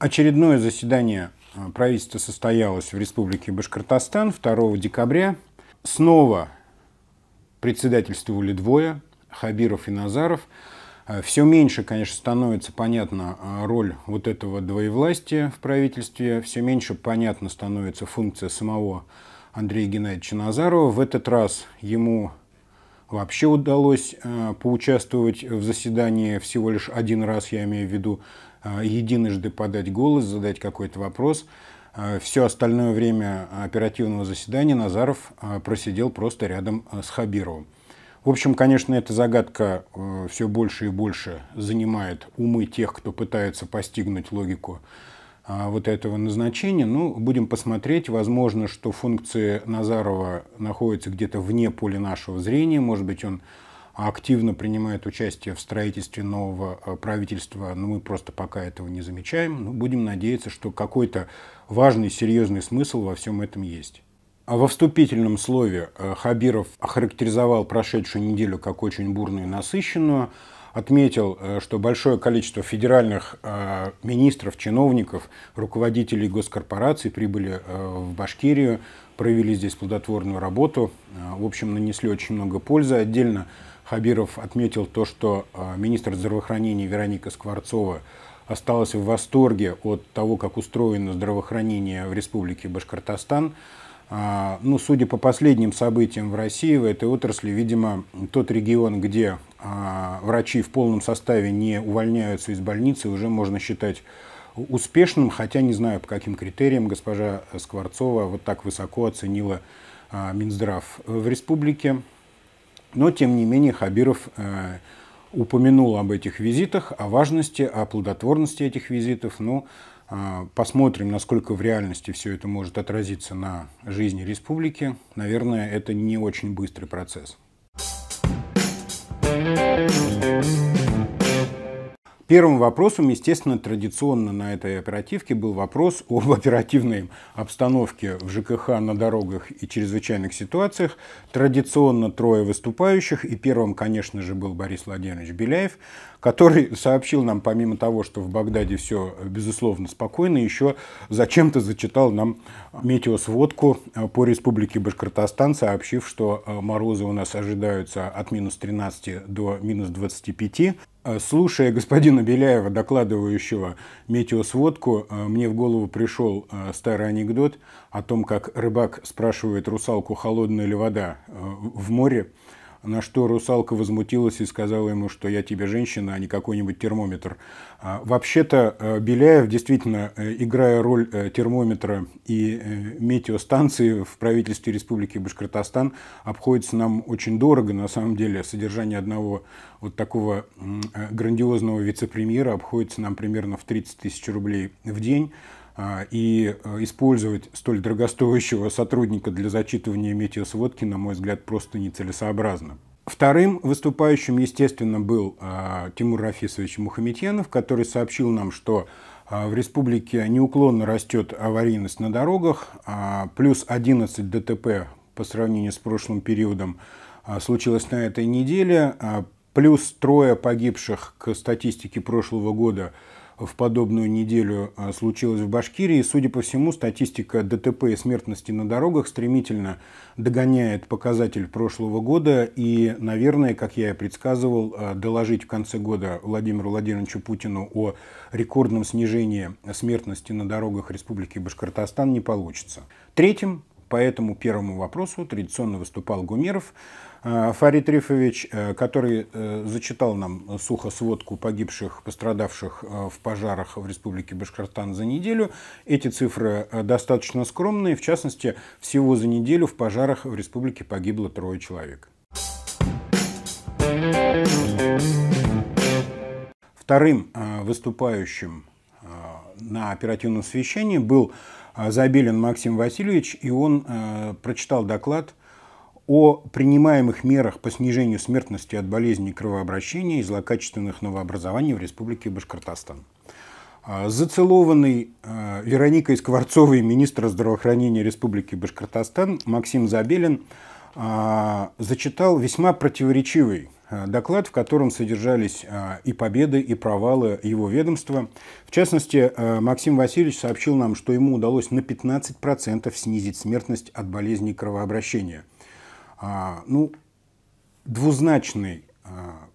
Очередное заседание а, правительства состоялось в Республике Башкортостан 2 декабря. Снова председательствовали двое, Хабиров и Назаров. А, все меньше, конечно, становится понятна а, роль вот этого двоевластия в правительстве, все меньше понятна становится функция самого Андрея Геннадьевича Назарова. В этот раз ему вообще удалось поучаствовать в заседании всего лишь один раз, я имею в виду Э, единожды подать голос, задать какой-то вопрос. Э, все остальное время оперативного заседания Назаров э, просидел просто рядом с Хабировым. В общем, конечно, эта загадка все больше и больше занимает умы тех, кто пытается постигнуть логику вот этого назначения. Ну, будем посмотреть. Возможно, что функции Назарова находятся где-то вне поля нашего зрения. Может быть, он активно принимает участие в строительстве нового э, правительства, но мы просто пока этого не замечаем. Но ну, будем надеяться, что какой-то важный, серьезный смысл во всем этом есть. А во вступительном слове э, Хабиров охарактеризовал прошедшую неделю как очень бурную и насыщенную, отметил, э, что большое количество федеральных министров, чиновников, руководителей госкорпораций прибыли в Башкирию, провели здесь плодотворную работу, в общем, нанесли очень много пользы. Отдельно Хабиров отметил то, что а, министр здравоохранения Вероника Скворцова осталась в восторге от того, как устроено здравоохранение в Республике Башкортостан. А, ну, судя по последним событиям в России, в этой отрасли, видимо, тот регион, где а, врачи в полном составе не увольняются из больницы, уже можно считать успешным, хотя не знаю, по каким критериям госпожа Скворцова вот так высоко оценила Минздрав в республике. Но, тем не менее, Хабиров э, упомянул об этих визитах, о важности, о плодотворности этих визитов. Ну, э, посмотрим, насколько в реальности все это может отразиться на жизни республики. Наверное, это не очень быстрый процесс. thank you Первым вопросом, естественно, традиционно на этой оперативке был вопрос об оперативной обстановке в ЖКХ на дорогах и чрезвычайных ситуациях. Традиционно трое выступающих, и первым, конечно же, был Борис Владимирович Беляев, который сообщил нам, помимо того, что в Багдаде все, безусловно, спокойно, еще зачем-то зачитал нам метеосводку э, по республике Башкортостан, сообщив, что э, морозы у нас ожидаются от минус 13 до минус 25. Э, слушая господина Беляева, докладывающего метеосводку, э, мне в голову пришел э, старый анекдот о том, как рыбак спрашивает русалку, холодная ли вода в море на что русалка возмутилась и сказала ему, что я тебе женщина, а не какой-нибудь термометр. А, вообще-то э, Беляев, действительно, э, играя роль э, термометра и метеостанции в правительстве Республики Башкортостан, обходится нам очень дорого, на самом деле, содержание одного вот такого грандиозного вице-премьера обходится нам примерно в 30 тысяч рублей в день. А, и э, использовать столь дорогостоящего сотрудника для зачитывания метеосводки, на мой взгляд, просто нецелесообразно. Вторым выступающим, естественно, был а, Тимур Рафисович Мухаметьянов, который сообщил нам, что а, в республике неуклонно растет аварийность на дорогах, плюс 11 ДТП по сравнению с прошлым периодом случилось на этой неделе, плюс трое погибших к статистике прошлого года – в подобную неделю а, случилось в Башкирии. Судя по всему, статистика ДТП и смертности на дорогах стремительно догоняет показатель прошлого года. И, наверное, как я и предсказывал, а, доложить в конце года Владимиру Владимировичу Путину о рекордном снижении смертности на дорогах Республики Башкортостан не получится. Третьим по этому первому вопросу традиционно выступал Гумеров. Э, Фарид Рифович, э, который э, зачитал нам сухо сводку погибших, пострадавших в пожарах в Республике Башкортостан за неделю. Эти цифры достаточно скромные. В частности, всего за неделю в пожарах в Республике погибло трое человек. Вторым выступающим на оперативном совещании был Забелин Максим Васильевич, и он прочитал доклад о принимаемых мерах по снижению смертности от болезней кровообращения и злокачественных новообразований в Республике Башкортостан. А, зацелованный а, Вероникой Скворцовой министра здравоохранения Республики Башкортостан Максим Забелин а, зачитал весьма противоречивый доклад, в котором содержались и победы, и провалы его ведомства. В частности, Максим Васильевич сообщил нам, что ему удалось на 15% снизить смертность от болезней кровообращения – а, ну, двузначный а,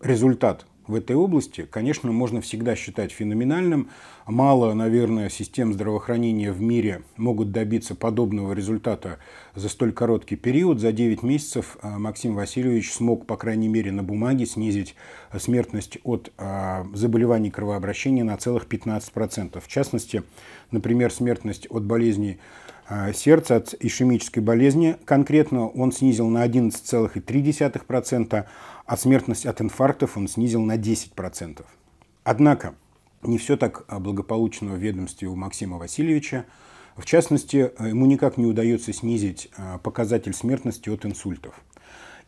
результат в этой области, конечно, можно всегда считать феноменальным. Мало, наверное, систем здравоохранения в мире могут добиться подобного результата за столь короткий период. За 9 месяцев а, Максим Васильевич смог, по крайней мере, на бумаге снизить смертность от заболеваний кровообращения на целых 15%. В частности, например, смертность от болезней а, сердца от ишемической болезни. Конкретно он снизил на 11,3%, а смертность от инфарктов он снизил на 10%. Однако не все так благополучно в ведомстве у Максима Васильевича. В частности, э, ему никак не удается снизить а, показатель смертности от инсультов –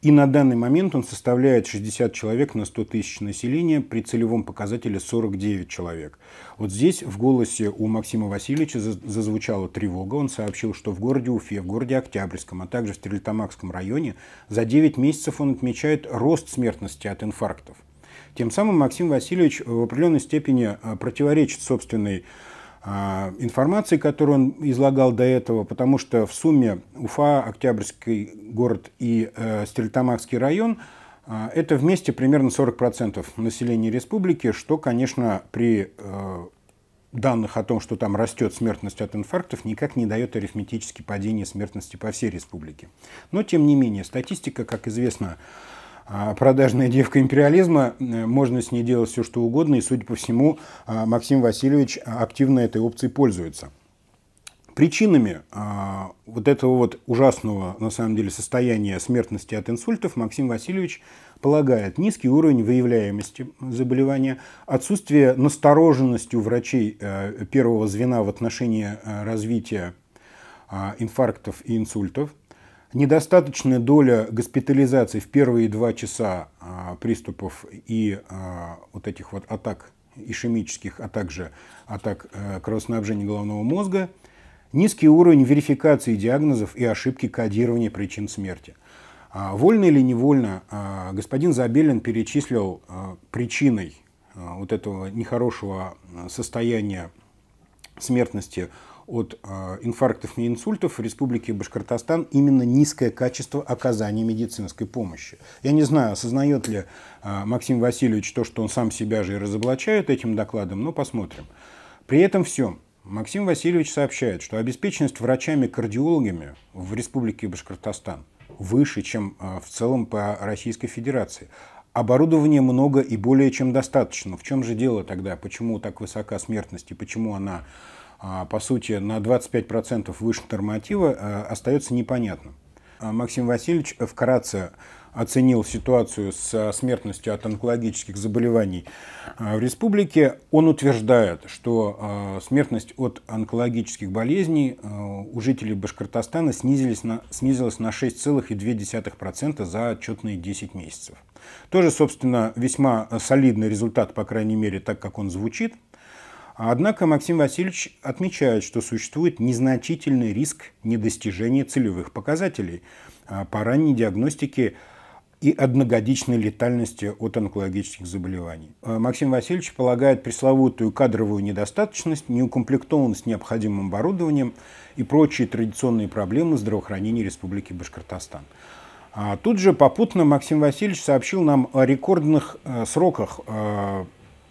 и на данный момент он составляет 60 человек на 100 тысяч населения при целевом показателе 49 человек. Вот здесь в голосе у Максима Васильевича зазвучала тревога. Он сообщил, что в городе Уфе, в городе Октябрьском, а также в Стрельтамакском районе за 9 месяцев он отмечает рост смертности от инфарктов. Тем самым Максим Васильевич в определенной степени э, противоречит собственной а, информации, которую он излагал до этого, потому что в сумме Уфа, Октябрьский город и э, Стерлитамакский район э, это вместе примерно 40% населения республики, что, конечно, при э, данных о том, что там растет смертность от инфарктов, никак не дает арифметически падение смертности по всей республике. Но, тем не менее, статистика, как известно, а продажная девка империализма, э, можно с ней делать все, что угодно, и, судя по всему, э, Максим Васильевич э, активно этой опцией пользуется. Причинами вот этого вот ужасного, на самом деле, состояния смертности от инсультов Максим Васильевич полагает низкий уровень выявляемости заболевания, отсутствие настороженности у врачей первого звена в отношении развития инфарктов и инсультов – недостаточная доля госпитализации в первые два часа а, приступов и а, вот этих вот атак ишемических, а также атак а, кровоснабжения головного мозга, низкий уровень верификации диагнозов и ошибки кодирования причин смерти. А, вольно или невольно а, господин Забелин перечислил а, причиной а, вот этого нехорошего а, состояния смертности от а, инфарктов и инсультов в Республике Башкортостан именно низкое качество оказания медицинской помощи. Я не знаю, осознает ли а, Максим Васильевич то, что он сам себя же и разоблачает этим докладом, но посмотрим. При этом все. Максим Васильевич сообщает, что обеспеченность врачами-кардиологами в Республике Башкортостан выше, чем а, в целом по Российской Федерации. Оборудования много и более чем достаточно. В чем же дело тогда? Почему так высока смертность и почему она а, по сути, на 25% выше норматива, а, остается непонятным. А, Максим Васильевич вкратце оценил ситуацию с смертностью от онкологических заболеваний в республике. Он утверждает, что смертность от онкологических болезней у жителей Башкортостана снизилась на, снизилась на 6,2% за отчетные 10 месяцев. Тоже, собственно, весьма солидный результат, по крайней мере, так как он звучит – Однако Максим Васильевич отмечает, что существует незначительный риск недостижения целевых показателей а, по ранней диагностике и одногодичной летальности от онкологических заболеваний. А, Максим Васильевич полагает пресловутую кадровую недостаточность, неукомплектованность необходимым оборудованием и прочие традиционные проблемы здравоохранения Республики Башкортостан. А тут же попутно Максим Васильевич сообщил нам о рекордных э, сроках э,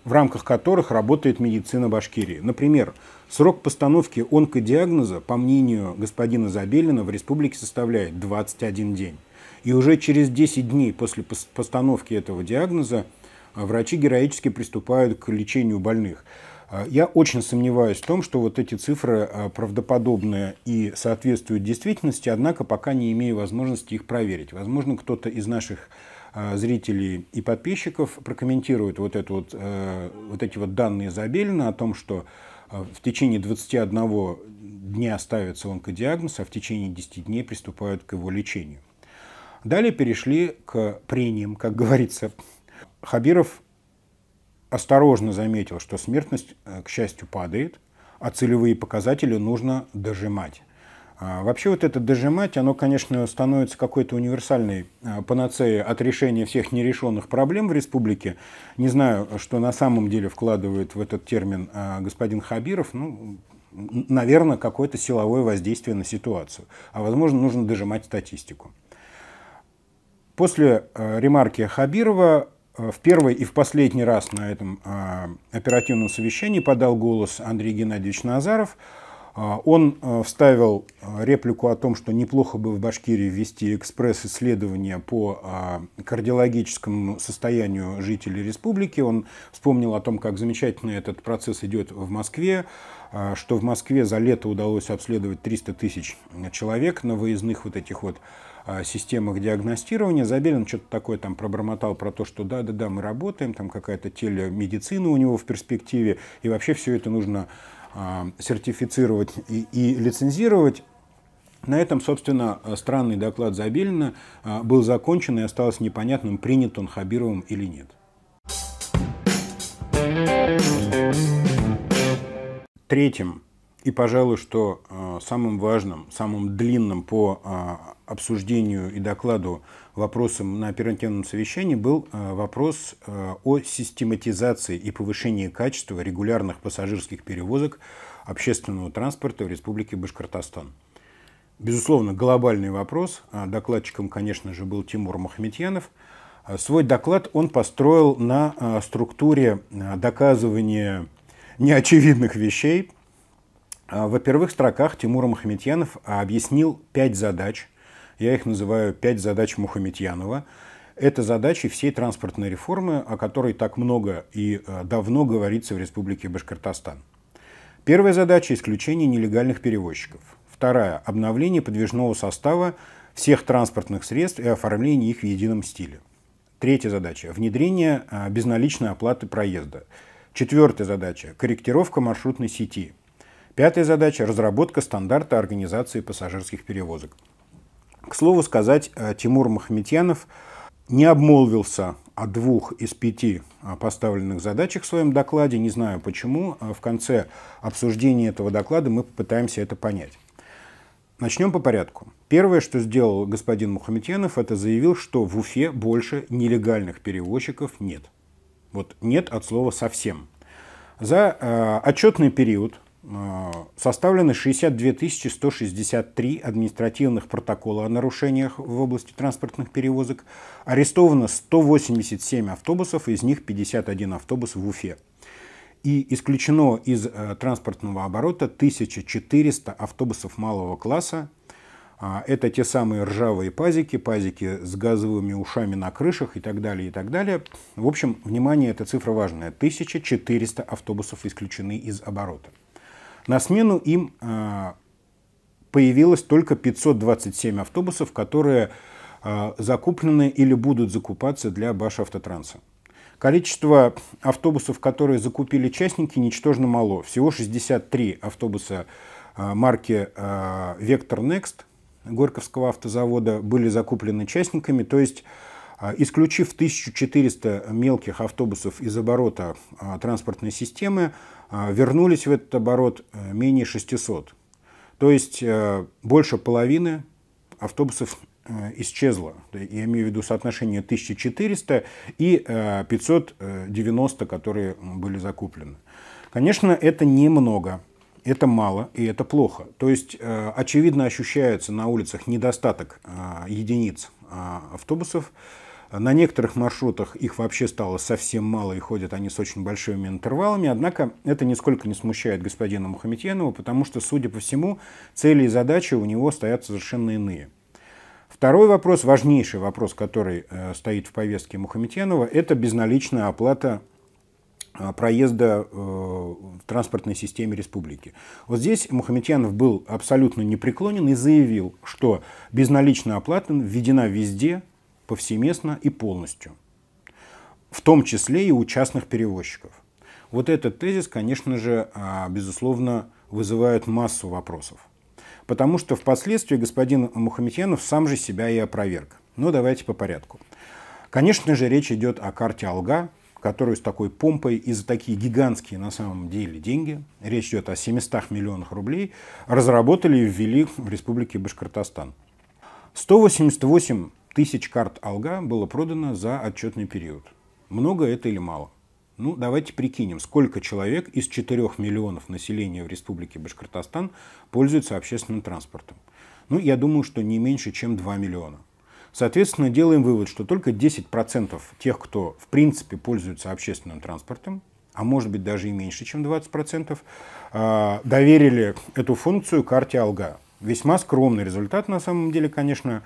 в рамках которых работает медицина Башкирии. Например, срок постановки онкодиагноза, по мнению господина Забелина, в республике составляет 21 день. И уже через 10 дней после постановки этого диагноза а, врачи героически приступают к лечению больных. А, я очень сомневаюсь в том, что вот эти цифры а, правдоподобны и соответствуют действительности, однако пока не имею возможности их проверить. Возможно, кто-то из наших Э, зрителей и подписчиков прокомментируют вот, эту вот, э, вот эти вот данные Забелина о том, что э, в течение 21 дня ставится онкодиагноз, а в течение 10 дней приступают к его лечению. Далее перешли к прениям, как говорится. Хабиров осторожно заметил, что смертность, к счастью, падает, а целевые показатели нужно дожимать. А, вообще вот это дожимать, оно, конечно, становится какой-то универсальной а, панацеей от решения всех нерешенных проблем в республике. Не знаю, что на самом деле вкладывает в этот термин а, господин Хабиров. Ну, наверное, какое-то силовое воздействие на ситуацию. А возможно, нужно дожимать статистику. После ремарки Хабирова в первый и в последний раз на этом оперативном совещании подал голос Андрей Геннадьевич Назаров – а, он а, вставил а, реплику о том, что неплохо бы в Башкирии ввести экспресс-исследование по кардиологическому состоянию жителей республики. Он вспомнил о том, как замечательно этот процесс идет в Москве, что в Москве за лето удалось обследовать 300 тысяч человек на выездных вот этих вот системах диагностирования. Забелин что-то такое там пробормотал про то, что да-да-да, мы работаем, там какая-то телемедицина у него в перспективе, и вообще все это нужно а, сертифицировать и, и лицензировать. На этом, собственно, странный доклад Забелина а, был закончен и осталось непонятным, принят он Хабировым или нет. Третьим и, пожалуй, что э, самым важным, самым длинным по э, обсуждению и докладу вопросом на оперативном совещании был э, вопрос о систематизации и повышении качества регулярных пассажирских перевозок общественного транспорта в Республике Башкортостан. Безусловно, глобальный вопрос. Докладчиком, конечно же, был Тимур Махметьянов. Свой доклад он построил на структуре доказывания неочевидных вещей, а, Во первых строках Тимур Мухаметьянов объяснил пять задач. Я их называю «пять задач Мухаметьянова». Это задачи всей транспортной реформы, о которой так много и э, давно говорится в Республике Башкортостан. Первая задача – исключение нелегальных перевозчиков. Вторая – обновление подвижного состава всех транспортных средств и оформление их в едином стиле. Третья задача – внедрение э, безналичной оплаты проезда. Четвертая задача – корректировка маршрутной сети – Пятая задача – разработка стандарта организации пассажирских перевозок. К слову сказать, э, Тимур Махметьянов не обмолвился о двух из пяти э, поставленных задачах в своем докладе. Не знаю почему. Э, в конце обсуждения этого доклада мы попытаемся это понять. Начнем по порядку. Первое, что сделал господин Мухаметьянов, это заявил, что в Уфе больше нелегальных перевозчиков нет. Вот нет от слова совсем. За э, отчетный период а, составлены 62 163 административных протокола о нарушениях в области транспортных перевозок, арестовано 187 автобусов, из них 51 автобус в Уфе. И исключено из э, транспортного оборота 1400 автобусов малого класса. А, это те самые ржавые пазики, пазики с газовыми ушами на крышах и так далее, и так далее. В общем, внимание, эта цифра важная. 1400 автобусов исключены из оборота. На смену им э, появилось только 527 автобусов, которые э, закуплены или будут закупаться для Башавтотранса. Количество автобусов, которые закупили частники, ничтожно мало. Всего 63 автобуса э, марки Vector Next Горьковского автозавода были закуплены частниками, то есть а, исключив 1400 мелких автобусов из оборота а, транспортной системы, а, вернулись в этот оборот э, менее 600. То есть э, больше половины автобусов э, исчезло. Я имею в виду соотношение 1400 и 590, которые были закуплены. Конечно, это немного, это мало и это плохо. То есть, очевидно, ощущается на улицах недостаток единиц автобусов, на некоторых маршрутах их вообще стало совсем мало и ходят они с очень большими интервалами. Однако это нисколько не смущает господина Мухаметьянова, потому что, судя по всему, цели и задачи у него стоят совершенно иные. Второй вопрос, важнейший вопрос, который э, стоит в повестке Мухаметьянова, это безналичная оплата э, проезда э, в транспортной системе республики. Вот здесь Мухаметьянов был абсолютно непреклонен и заявил, что безналичная оплата введена везде, повсеместно и полностью, в том числе и у частных перевозчиков. Вот этот тезис, конечно же, а, безусловно, вызывает массу вопросов. Потому что впоследствии господин Мухаметьянов сам же себя и опроверг. Но ну, давайте по порядку. Конечно же, речь идет о карте Алга, которую с такой помпой и за такие гигантские на самом деле деньги, речь идет о 700 миллионах рублей, разработали и ввели в Республике Башкортостан. 188 тысяч карт алга было продано за отчетный период. Много это или мало? Ну, давайте прикинем, сколько человек из 4 миллионов населения в Республике Башкортостан пользуется общественным транспортом. Ну, я думаю, что не меньше, чем 2 миллиона. Соответственно, делаем вывод, что только 10% тех, кто в принципе пользуется общественным транспортом, а может быть даже и меньше, чем 20%, а, доверили эту функцию карте Алга. Весьма скромный результат на самом деле, конечно.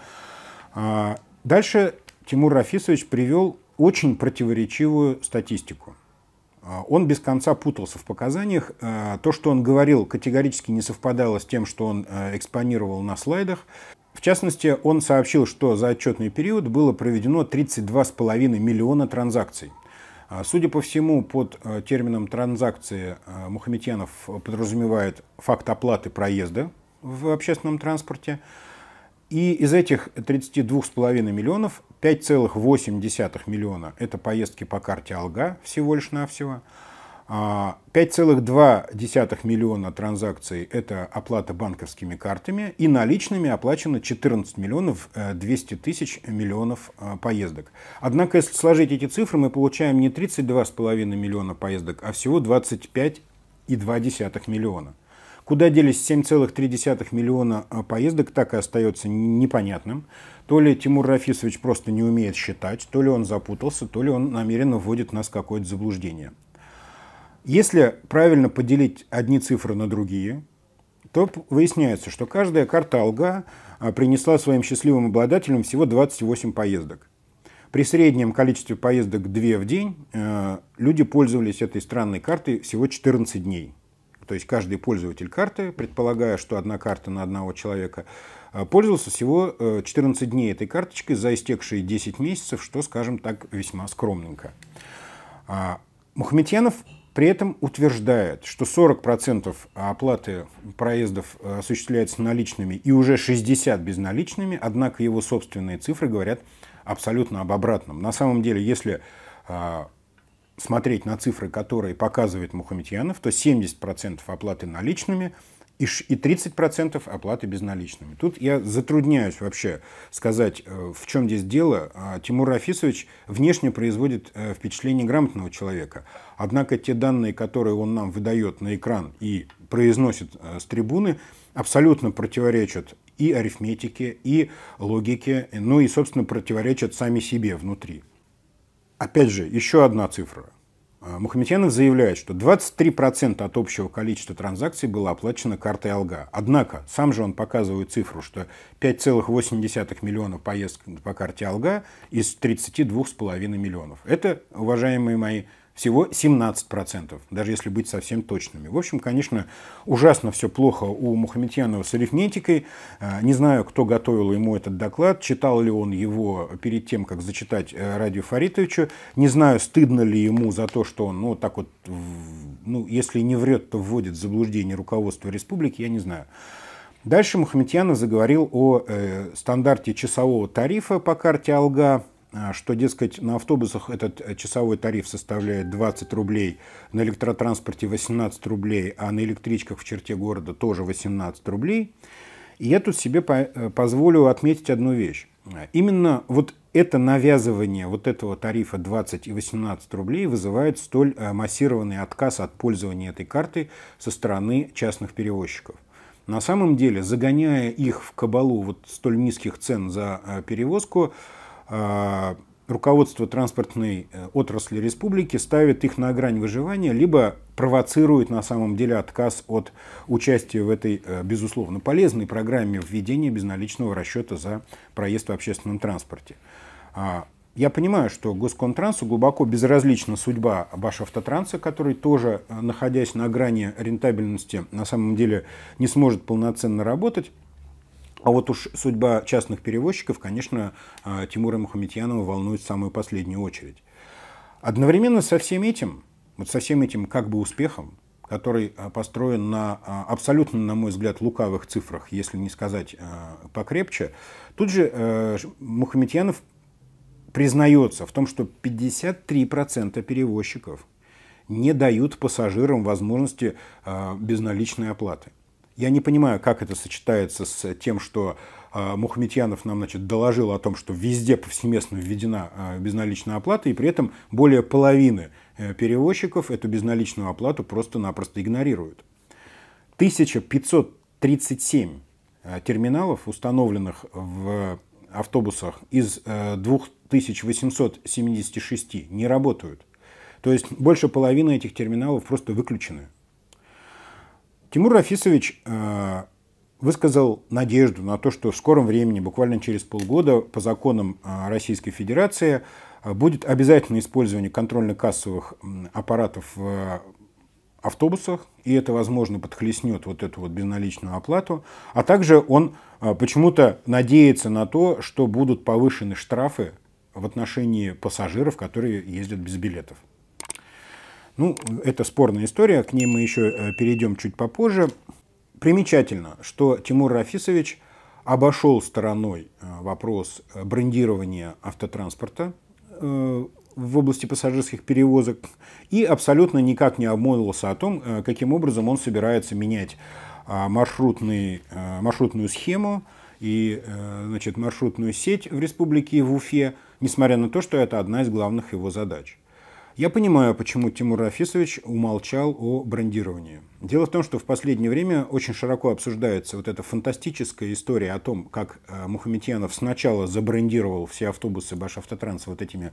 А, дальше Тимур Рафисович привел очень противоречивую статистику. А, он без конца путался в показаниях. А, то, что он говорил, категорически не совпадало с тем, что он экспонировал на слайдах. В частности, он сообщил, что за отчетный период было проведено 32,5 миллиона транзакций. Судя по всему, под термином транзакции Мухаметьянов подразумевает факт оплаты проезда в общественном транспорте – и из этих 32,5 миллионов 5,8 миллиона – это поездки по карте Алга всего лишь навсего. 5,2 а миллиона транзакций – это оплата банковскими картами, и наличными оплачено 14 миллионов 200 э, тысяч миллионов э, поездок. Однако, если сложить эти цифры, мы получаем не 32,5 миллиона поездок, а всего 25,2 миллиона. Куда делись 7,3 миллиона а, поездок, так и остается непонятным. То ли Тимур Рафисович просто не умеет считать, то ли он запутался, то ли он намеренно вводит нас в какое-то заблуждение. Если правильно поделить одни цифры на другие, то выясняется, что каждая карта Алга а, принесла своим счастливым обладателям всего 28 поездок. При среднем количестве поездок 2 в день а, люди пользовались этой странной картой всего 14 дней. То есть каждый пользователь карты, предполагая, что одна карта на одного человека, э, пользовался всего 14 э, дней этой карточкой за истекшие 10 месяцев, что, скажем так, весьма скромненько. А, Мухаметьянов при этом утверждает, что 40% оплаты проездов э, осуществляется наличными и уже 60% безналичными, однако его собственные цифры говорят абсолютно об обратном. На самом деле, если а, смотреть на цифры, которые показывает Мухаметьянов, то 70% оплаты наличными и 30% оплаты безналичными. Тут я затрудняюсь вообще сказать, э, в чем здесь дело. А, Тимур Рафисович внешне производит э, впечатление грамотного человека. Однако те данные, которые он нам выдает на экран и произносит э, с трибуны, абсолютно противоречат и арифметике, и логике, ну и, собственно, противоречат сами себе внутри. Опять же, еще одна цифра. А, Мухаметьянов заявляет, что 23% от общего количества транзакций было оплачено картой Алга. Однако, сам же он показывает цифру, что 5,8 миллионов поездок по карте Алга из 32,5 миллионов. Это, уважаемые мои всего 17%, даже если быть совсем точными. В общем, конечно, ужасно все плохо у Мухаметьянова с арифметикой. Э, не знаю, кто готовил ему этот доклад, читал ли он его перед тем, как зачитать э, Радию Фаритовичу. Не знаю, стыдно ли ему за то, что он, ну, так вот, ну, если не врет, то вводит в заблуждение руководство республики, я не знаю. Дальше Мухаметьянов заговорил о э, стандарте часового тарифа по карте Алга, а, что, дескать, на автобусах этот э, часовой тариф составляет 20 рублей, на электротранспорте 18 рублей, а на электричках в черте города тоже 18 рублей. И я тут себе э, позволю отметить одну вещь. Именно вот это навязывание вот этого тарифа 20 и 18 рублей вызывает столь э, массированный отказ от пользования этой карты со стороны частных перевозчиков. На самом деле, загоняя их в кабалу вот столь низких цен за перевозку, а, руководство транспортной э, отрасли республики ставит их на грань выживания, либо провоцирует на самом деле отказ от участия в этой, э, безусловно, полезной программе введения безналичного расчета за проезд в общественном транспорте. А, я понимаю, что Госконтрансу глубоко безразлична судьба Башавтотранса, который тоже, э, находясь на грани рентабельности, на самом деле не сможет полноценно работать. А вот уж судьба частных перевозчиков, конечно, а, Тимура Мухаметьянова волнует в самую последнюю очередь. Одновременно со всем этим, вот со всем этим как бы успехом, который а, построен на а, абсолютно, на мой взгляд, лукавых цифрах, если не сказать покрепче, тут же Мухаметьянов признается в том, что 53% перевозчиков не дают пассажирам возможности безналичной оплаты. Я не понимаю, как это сочетается с тем, что а, Мухаметьянов нам значит, доложил о том, что везде повсеместно введена а, безналичная оплата, и при этом более половины э, перевозчиков эту безналичную оплату просто-напросто игнорируют. 1537 э, терминалов, установленных в автобусах из 2876, э, не работают. То есть больше половины этих терминалов просто выключены. Тимур Рафисович э, высказал надежду на то, что в скором времени, буквально через полгода, по законам э, Российской Федерации э, будет обязательно использование контрольно-кассовых аппаратов в автобусах, и это, возможно, подхлестнет вот эту вот безналичную оплату. А также он почему-то надеется на то, что будут повышены штрафы в отношении пассажиров, которые ездят без билетов. Ну, это спорная история, к ней мы еще э, перейдем чуть попозже. Примечательно, что Тимур Рафисович обошел стороной э, вопрос э, брендирования автотранспорта в области пассажирских перевозок и абсолютно никак не обмолвился о том, каким образом он собирается менять маршрутный, маршрутную схему и значит, маршрутную сеть в республике в Уфе, несмотря на то, что это одна из главных его задач. Я понимаю, почему Тимур Рафисович умолчал о брендировании. Дело в том, что в последнее время очень широко обсуждается вот эта фантастическая история о том, как э, Мухаметьянов сначала забрендировал все автобусы Баш вот этими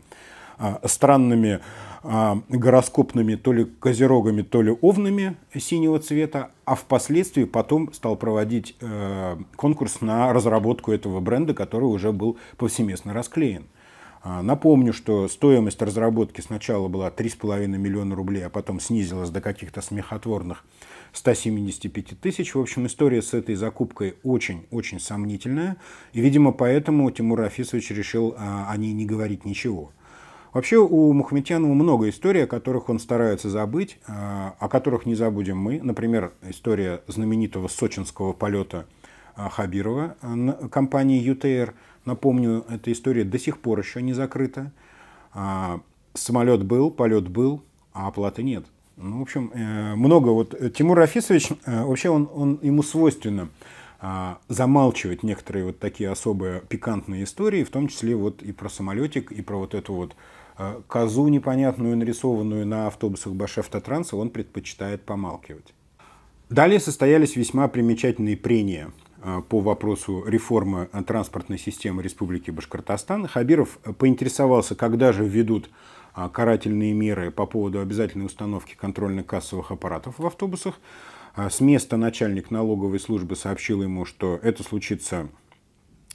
а, странными а, гороскопными то ли козерогами, то ли овнами синего цвета, а впоследствии потом стал проводить э, конкурс на разработку этого бренда, который уже был повсеместно расклеен. А, напомню, что стоимость разработки сначала была 3,5 миллиона рублей, а потом снизилась до каких-то смехотворных 175 тысяч. В общем, история с этой закупкой очень-очень сомнительная. И, видимо, поэтому Тимур Рафисович решил а, о ней не говорить ничего. Вообще у Мухаметьянова много историй, о которых он старается забыть, а, о которых не забудем мы. Например, история знаменитого сочинского полета Хабирова компании ЮТР – Напомню, эта история до сих пор еще не закрыта. А, самолет был, полет был, а оплаты нет. Ну, в общем, э, много. Вот э, Тимур Рафисович, э, вообще он, он ему свойственно а, замалчивать некоторые вот такие особые пикантные истории, в том числе вот и про самолетик, и про вот эту вот козу непонятную, нарисованную на автобусах Башевтотранса, он предпочитает помалкивать. Далее состоялись весьма примечательные прения – Э, по вопросу реформы транспортной системы Республики Башкортостан. Хабиров поинтересовался, когда же введут а, карательные меры по поводу обязательной установки контрольно-кассовых аппаратов в автобусах. А, с места начальник налоговой службы сообщил ему, что это случится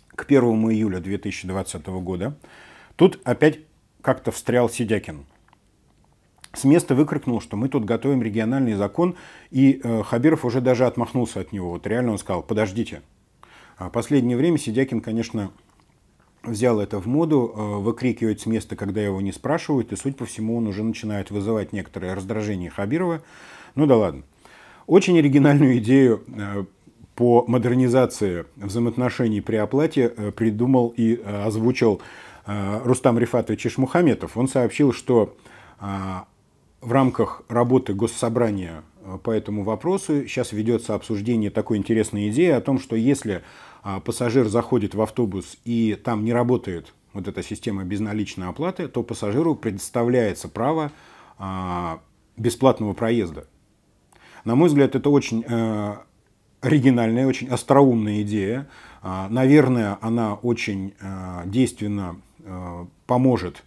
к 1 июля 2020 года. Тут опять как-то встрял Сидякин – с места выкрикнул, что мы тут готовим региональный закон, и э, Хабиров уже даже отмахнулся от него. Вот реально он сказал, подождите. А последнее время Сидякин, конечно, взял это в моду, э, выкрикивать с места, когда его не спрашивают, и, судя по всему, он уже начинает вызывать некоторое раздражение Хабирова. Ну да ладно. Очень оригинальную идею э, по модернизации взаимоотношений при оплате э, придумал и озвучил Рустам Рифатович Ишмухаметов. Он сообщил, что а, в рамках работы Госсобрания э, по этому вопросу сейчас ведется обсуждение такой интересной идеи о том, что если а, пассажир заходит в автобус и там не работает вот эта система безналичной оплаты, то пассажиру предоставляется право а, бесплатного проезда. На мой взгляд, это очень э, оригинальная, очень остроумная идея. А, наверное, она очень э, действенно поможет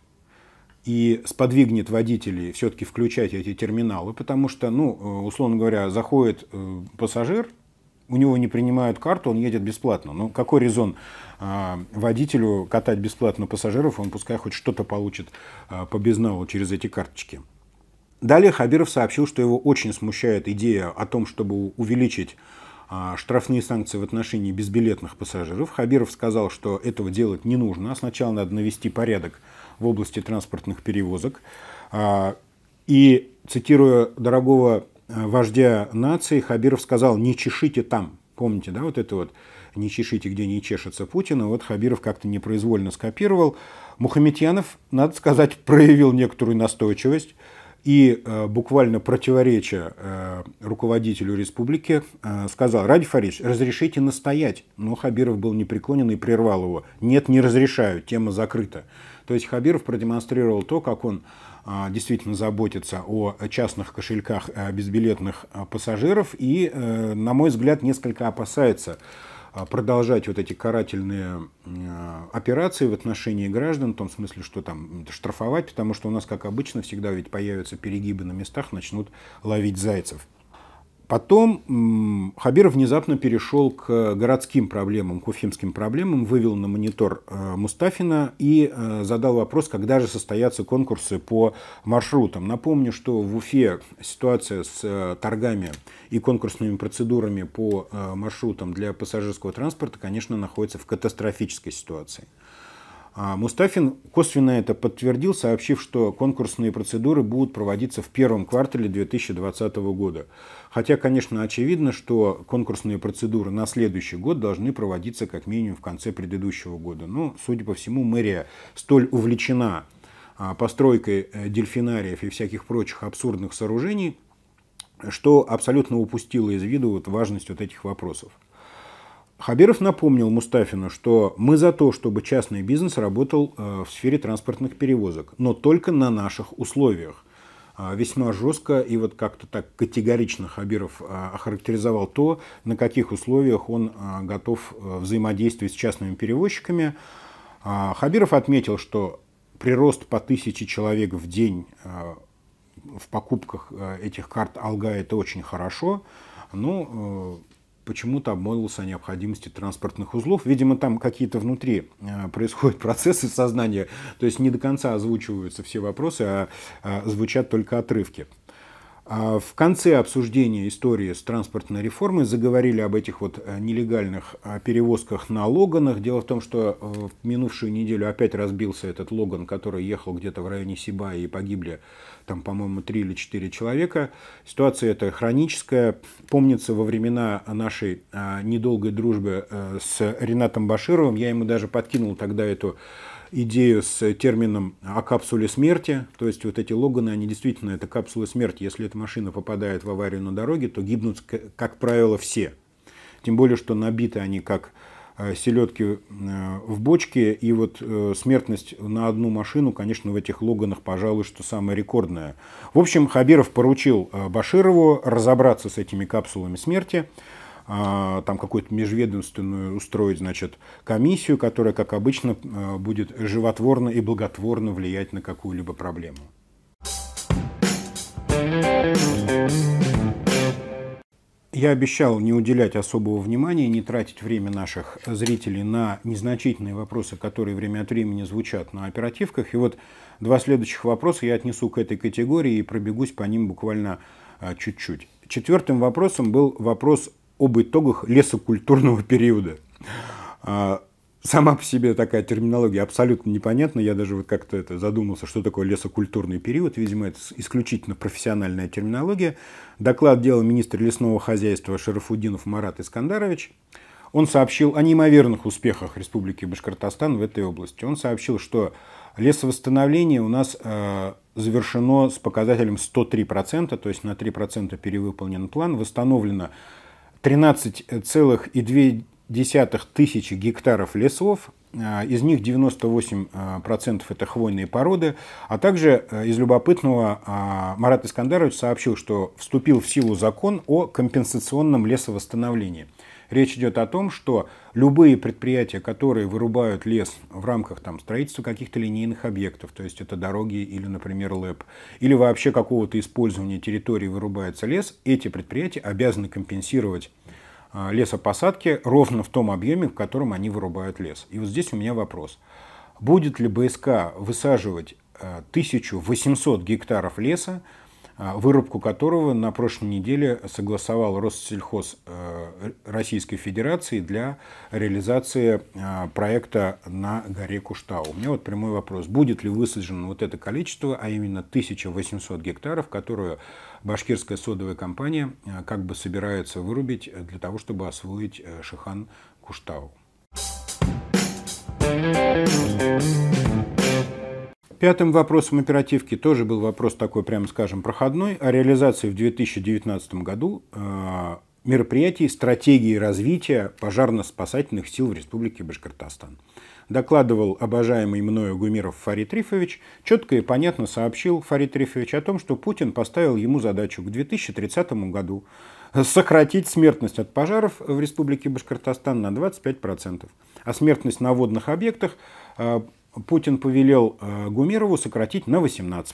и сподвигнет водителей все-таки включать эти терминалы, потому что, ну, э, условно говоря, заходит э, пассажир, у него не принимают карту, он едет бесплатно. Ну, какой резон а, водителю катать бесплатно пассажиров, он пускай хоть что-то получит а, по безналу через эти карточки. Далее Хабиров сообщил, что его очень смущает идея о том, чтобы увеличить а, штрафные санкции в отношении безбилетных пассажиров. Хабиров сказал, что этого делать не нужно, а сначала надо навести порядок в области транспортных перевозок. А, и, цитируя дорогого э, вождя нации, Хабиров сказал «не чешите там». Помните, да, вот это вот «не чешите, где не чешется Путина». Вот Хабиров как-то непроизвольно скопировал. Мухаметьянов, надо сказать, проявил некоторую настойчивость и э, буквально противореча э, руководителю республики сказал, Ради Фаридович, разрешите настоять. Но Хабиров был непреклонен и прервал его. Нет, не разрешаю, тема закрыта. То есть Хабиров продемонстрировал то, как он а, действительно заботится о частных кошельках э, безбилетных э, пассажиров и, э, на мой взгляд, несколько опасается а, продолжать вот эти карательные операции в отношении граждан, в том смысле, что там штрафовать, потому что у нас, как обычно, всегда ведь появятся перегибы на местах, начнут ловить зайцев. Потом Хабиров внезапно перешел к городским проблемам, к уфимским проблемам, вывел на монитор э, Мустафина и э, задал вопрос, когда же состоятся конкурсы по маршрутам. Напомню, что в Уфе ситуация с э, торгами и конкурсными процедурами по маршрутам для пассажирского транспорта, конечно, находится в катастрофической ситуации. А, Мустафин косвенно это подтвердил, сообщив, что конкурсные процедуры будут проводиться в первом квартале 2020 года. Хотя, конечно, очевидно, что конкурсные процедуры на следующий год должны проводиться как минимум в конце предыдущего года. Но, ну, судя по всему, мэрия столь увлечена а, постройкой э, дельфинариев и всяких прочих абсурдных сооружений, что абсолютно упустила из виду вот важность вот этих вопросов. Хабиров напомнил Мустафину, что мы за то, чтобы частный бизнес работал э, в сфере транспортных перевозок, но только на наших условиях. А, весьма жестко и вот как-то так категорично Хабиров а, охарактеризовал то, на каких условиях он а, готов э, взаимодействовать с частными перевозчиками. Хабиров отметил, что прирост по тысяче человек в день в покупках этих карт Алга это очень хорошо. Ну, э, почему-то обмолвился о необходимости транспортных узлов. Видимо, там какие-то внутри э, происходят процессы сознания, то есть не до конца озвучиваются все вопросы, а, а звучат только отрывки. А в конце обсуждения истории с транспортной реформой заговорили об этих вот э, нелегальных э, перевозках на Логанах. Дело в том, что в минувшую неделю опять разбился этот Логан, который ехал где-то в районе Сиба и погибли там, по-моему, три или четыре человека. Ситуация эта хроническая. Помнится, во времена нашей а, недолгой дружбы э, с Ренатом Башировым, я ему даже подкинул тогда эту идею с термином о капсуле смерти. То есть вот эти логаны, они действительно, это капсулы смерти. Если эта машина попадает в аварию на дороге, то гибнут, как правило, все. Тем более, что набиты они как Э, селедки э, в бочке. И вот э, смертность на одну машину, конечно, в этих логанах, пожалуй, что самая рекордная. В общем, Хабиров поручил Баширову разобраться с этими капсулами смерти там какую-то межведомственную устроить, значит, комиссию, которая, как обычно, будет животворно и благотворно влиять на какую-либо проблему. Я обещал не уделять особого внимания, не тратить время наших зрителей на незначительные вопросы, которые время от времени звучат на оперативках. И вот два следующих вопроса я отнесу к этой категории и пробегусь по ним буквально а, чуть-чуть. Четвертым вопросом был вопрос об итогах лесокультурного периода. А, сама по себе такая терминология абсолютно непонятна. Я даже вот как-то это задумался, что такое лесокультурный период. Видимо, это исключительно профессиональная терминология. Доклад делал министр лесного хозяйства Шарафуддинов Марат Искандарович. Он сообщил о неимоверных успехах Республики Башкортостан в этой области. Он сообщил, что лесовосстановление у нас э, завершено с показателем 103%, то есть на 3% перевыполнен план. Восстановлено 13,2 тысячи гектаров лесов, а, из них 98% а, это хвойные породы, а также а, из любопытного Марат Искандарович сообщил, что вступил в силу закон о компенсационном лесовосстановлении. Речь идет о том, что любые предприятия, которые вырубают лес в рамках там, строительства каких-то линейных объектов, то есть это дороги или, например, ЛЭП, или вообще какого-то использования территории вырубается лес, эти предприятия обязаны компенсировать Э, лесопосадки ровно в том объеме, в котором они вырубают лес. И вот здесь у меня вопрос. Будет ли БСК высаживать 1800 э, гектаров леса а, вырубку которого на прошлой неделе согласовал Россельхоз э, Российской Федерации для реализации э, проекта на горе Куштау. У меня вот прямой вопрос. Будет ли высажено вот это количество, а именно 1800 гектаров, которую башкирская содовая компания э, как бы собирается вырубить для того, чтобы освоить Шихан Куштау? Thank you. Пятым вопросом оперативки тоже был вопрос такой, прямо скажем, проходной, о реализации в 2019 году э, мероприятий стратегии развития пожарно-спасательных сил в Республике Башкортостан. Докладывал обожаемый мною Гумиров Фарид Рифович, четко и понятно сообщил Фарид Рифович о том, что Путин поставил ему задачу к 2030 году сократить смертность от пожаров в Республике Башкортостан на 25%, а смертность на водных объектах э, Путин повелел э, Гумерову сократить на 18%.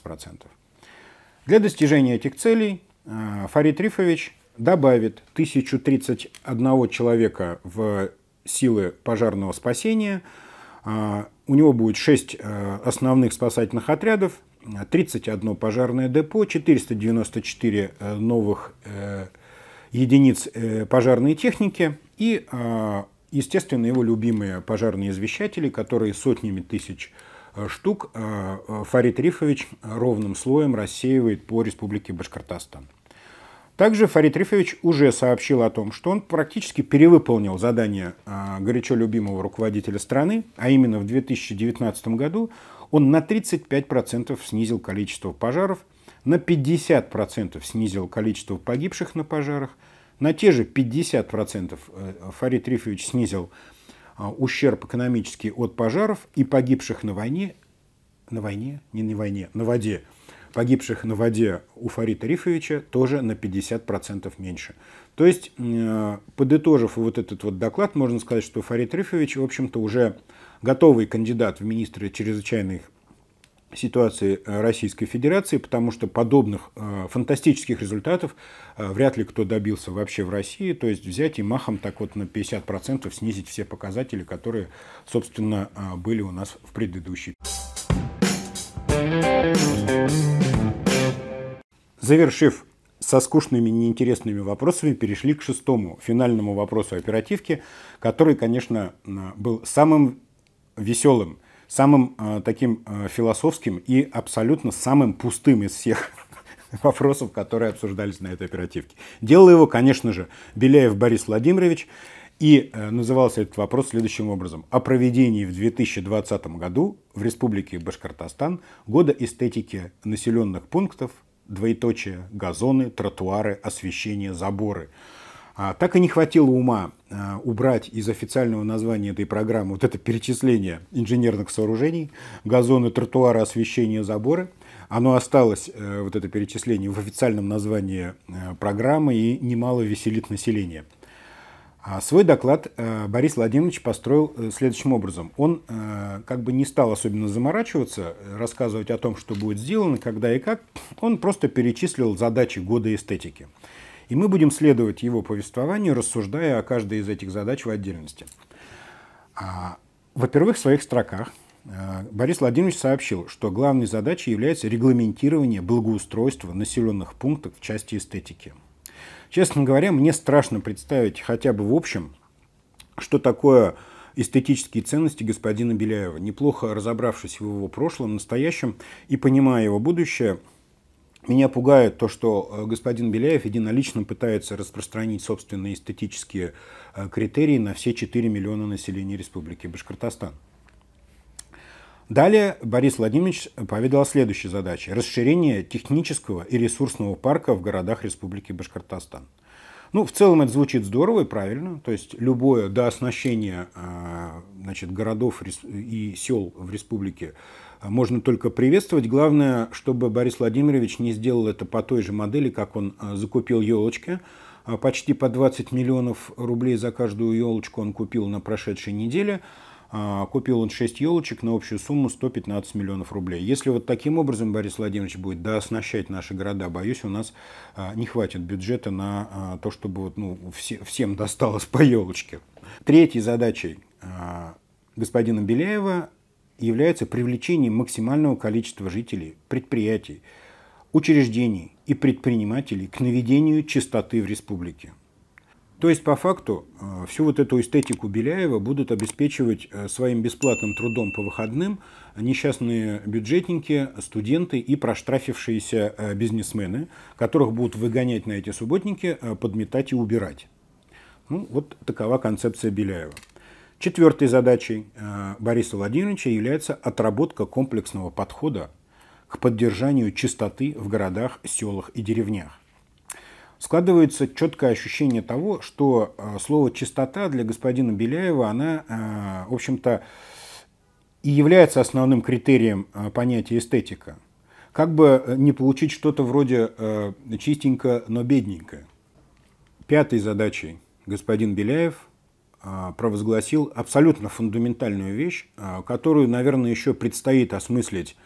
Для достижения этих целей э, Фарид Рифович добавит 1031 человека в силы пожарного спасения. Э, у него будет 6 основных спасательных отрядов, 31 пожарное депо, 494 новых единиц пожарной техники и Естественно, его любимые пожарные извещатели, которые сотнями тысяч э, штук э, э, Фарид Рифович ровным слоем рассеивает по республике Башкортостан. Также Фарид Рифович уже сообщил о том, что он практически перевыполнил задание горячо любимого руководителя страны, а именно в 2019 году он на 35% снизил количество пожаров, на 50% снизил количество погибших на пожарах, на те же 50% э, Фарид Трифович снизил а, ущерб экономический от пожаров и погибших на войне, на войне, не на войне, на воде, погибших на воде у Фарита Рифовича тоже на 50% меньше. То есть, э, подытожив вот этот вот доклад, можно сказать, что Фарид Рифович, в общем-то, уже готовый кандидат в министры чрезвычайных ситуации э, Российской Федерации, потому что подобных э, фантастических результатов э, вряд ли кто добился вообще в России. То есть взять и махом так вот на 50% снизить все показатели, которые, собственно, были у нас в предыдущей. Завершив со скучными неинтересными вопросами перешли к шестому, финальному вопросу оперативки, который, конечно, был самым веселым – самым э, таким э, философским и абсолютно самым пустым из всех вопросов, которые обсуждались на этой оперативке. Делал его, конечно же, Беляев Борис Владимирович. И э, назывался этот вопрос следующим образом. О проведении в 2020 году в Республике Башкортостан года эстетики населенных пунктов, двоеточие, газоны, тротуары, освещение, заборы. А, так и не хватило ума а, убрать из официального названия этой программы вот это перечисление инженерных сооружений, газоны, тротуары, освещение, заборы. Оно осталось, э, вот это перечисление, в официальном названии э, программы и немало веселит население. А свой доклад э, Борис Владимирович построил следующим образом. Он как бы не стал особенно заморачиваться, рассказывать о том, что будет сделано, когда и как. Он просто перечислил задачи года эстетики – и мы будем следовать его повествованию, рассуждая о каждой из этих задач в отдельности. А, во-первых, в своих строках а, Борис Владимирович сообщил, что главной задачей является регламентирование благоустройства населенных пунктов в части эстетики. Честно говоря, мне страшно представить хотя бы в общем, что такое эстетические ценности господина Беляева. Неплохо разобравшись в его прошлом, настоящем и понимая его будущее – меня пугает то, что э, господин Беляев единолично пытается распространить собственные эстетические э, критерии на все 4 миллиона населения Республики Башкортостан. Далее Борис Владимирович поведал о следующей задаче – расширение технического и ресурсного парка в городах Республики Башкортостан. Ну, в целом это звучит здорово и правильно, то есть любое дооснащение э, значит, городов и сел в республике а можно только приветствовать. Главное, чтобы Борис Владимирович не сделал это по той же модели, как он а, закупил елочки. А почти по 20 миллионов рублей за каждую елочку он купил на прошедшей неделе. Купил он 6 елочек на общую сумму 115 миллионов рублей. Если вот таким образом Борис Владимирович будет дооснащать наши города, боюсь, у нас не хватит бюджета на то, чтобы вот, ну, все, всем досталось по елочке. Третьей задачей господина Беляева является привлечение максимального количества жителей, предприятий, учреждений и предпринимателей к наведению чистоты в республике. То есть, по факту, э, всю вот эту эстетику Беляева будут обеспечивать э, своим бесплатным трудом по выходным несчастные бюджетники, студенты и проштрафившиеся э, бизнесмены, которых будут выгонять на эти субботники, подметать и убирать. Ну, вот такова концепция Беляева. Четвертой задачей э, Бориса Владимировича является отработка комплексного подхода к поддержанию чистоты в городах, селах и деревнях. Складывается четкое ощущение того, что э, слово «чистота» для господина Беляева, она, э, в общем-то, и является основным критерием понятия эстетика. Как бы не получить что-то вроде чистенько, но бедненько. Пятой задачей господин Беляев – а, провозгласил абсолютно фундаментальную вещь, а, которую, наверное, еще предстоит осмыслить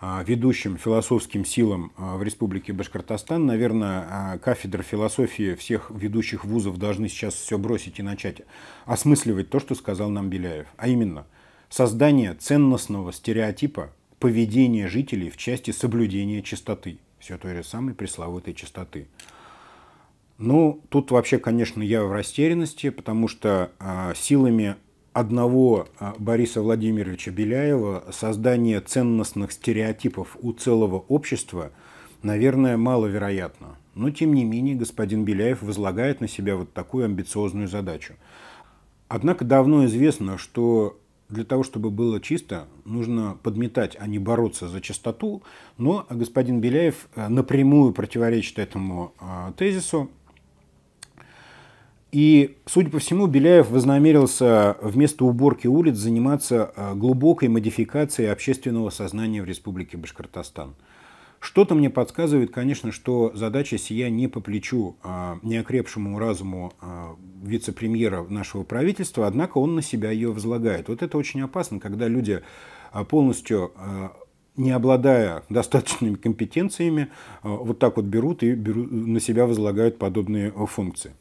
а, ведущим философским силам в Республике Башкортостан. Наверное, кафедра философии всех ведущих вузов должны сейчас все бросить и начать осмысливать то, что сказал нам Беляев. А именно, создание ценностного стереотипа поведения жителей в части соблюдения чистоты. Все той же самой пресловутой чистоты. Ну, тут вообще, конечно, я в растерянности, потому что а, силами одного а, Бориса Владимировича Беляева создание ценностных стереотипов у целого общества, наверное, маловероятно. Но, тем не менее, господин Беляев возлагает на себя вот такую амбициозную задачу. Однако давно известно, что для того, чтобы было чисто, нужно подметать, а не бороться за чистоту. Но господин Беляев а, напрямую противоречит этому а, тезису и, судя по всему, Беляев вознамерился вместо уборки улиц заниматься э, глубокой модификацией общественного сознания в Республике Башкортостан. Что-то мне подсказывает, конечно, что задача сия не по плечу а, неокрепшему разуму а, вице-премьера нашего правительства, однако он на себя ее возлагает. Вот это очень опасно, когда люди а, полностью а, не обладая достаточными компетенциями, а, вот так вот берут и берут, на себя возлагают подобные функции.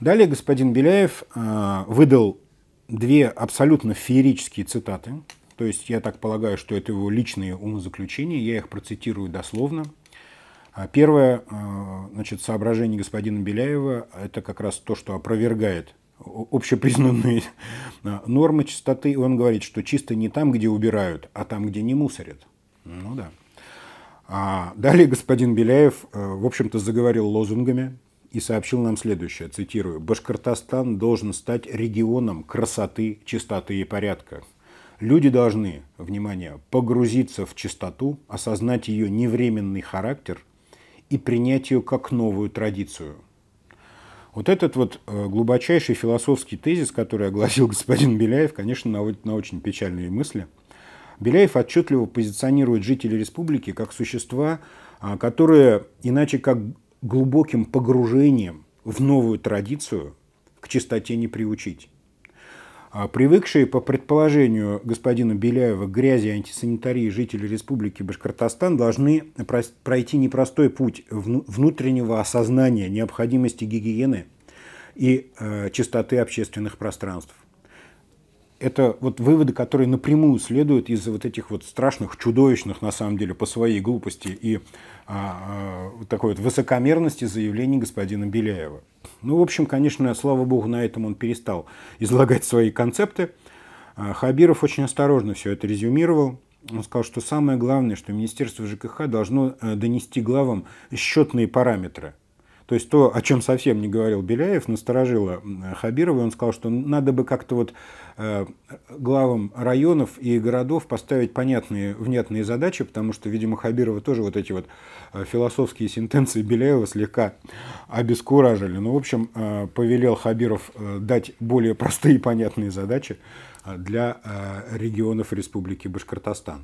Далее господин Беляев э, выдал две абсолютно феерические цитаты. То есть я так полагаю, что это его личные умозаключения. Я их процитирую дословно. А первое э, значит, соображение господина Беляева – это как раз то, что опровергает общепризнанные э, нормы чистоты. Он говорит, что чисто не там, где убирают, а там, где не мусорят. Ну да. А далее господин Беляев, в общем-то, заговорил лозунгами, и сообщил нам следующее, цитирую, «Башкортостан должен стать регионом красоты, чистоты и порядка. Люди должны, внимание, погрузиться в чистоту, осознать ее невременный характер и принять ее как новую традицию». Вот этот вот э, глубочайший философский тезис, который огласил господин Беляев, конечно, наводит на очень печальные мысли. Беляев отчетливо позиционирует жителей республики как существа, а, которые иначе как глубоким погружением в новую традицию к чистоте не приучить. А привыкшие, по предположению господина Беляева, к грязи антисанитарии жители Республики Башкортостан должны пройти непростой путь внутреннего осознания необходимости гигиены и э, чистоты общественных пространств это вот выводы, которые напрямую следуют из вот этих вот страшных, чудовищных, на самом деле, по своей глупости и а, а, такой вот высокомерности заявлений господина Беляева. Ну, в общем, конечно, слава богу, на этом он перестал излагать свои концепты. А, Хабиров очень осторожно все это резюмировал. Он сказал, что самое главное, что Министерство ЖКХ должно э, донести главам счетные параметры. То есть то, о чем совсем не говорил Беляев, насторожило Хабирова. Он сказал, что надо бы как-то вот э, главам районов и городов поставить понятные, внятные задачи, потому что, видимо, Хабирова тоже вот эти вот э, философские сентенции Беляева слегка обескуражили. Ну, в общем, э, повелел Хабиров дать более простые и понятные задачи для регионов Республики Башкортостан.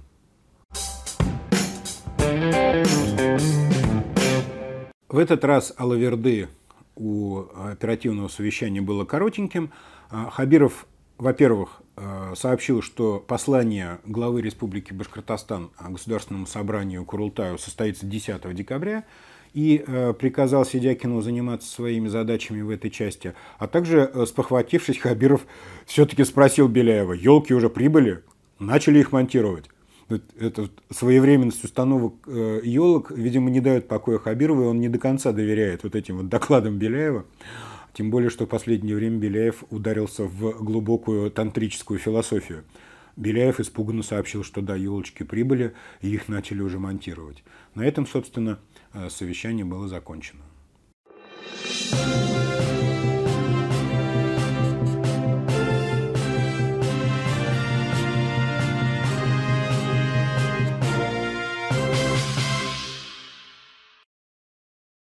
В этот раз Алаверды у э, оперативного совещания было коротеньким. А, Хабиров, во-первых, э, сообщил, что послание главы Республики Башкортостан Государственному собранию Курултаю состоится 10 декабря и э, приказал Сидякину заниматься своими задачами в этой части. А также, спохватившись, Хабиров все-таки спросил Беляева, елки уже прибыли, начали их монтировать эта своевременность установок э, елок, видимо, не дает покоя Хабирову, и он не до конца доверяет вот этим вот докладам Беляева. Тем более, что в последнее время Беляев ударился в глубокую тантрическую философию. Беляев испуганно сообщил, что да, елочки прибыли, и их начали уже монтировать. На этом, собственно, э, совещание было закончено. Thank you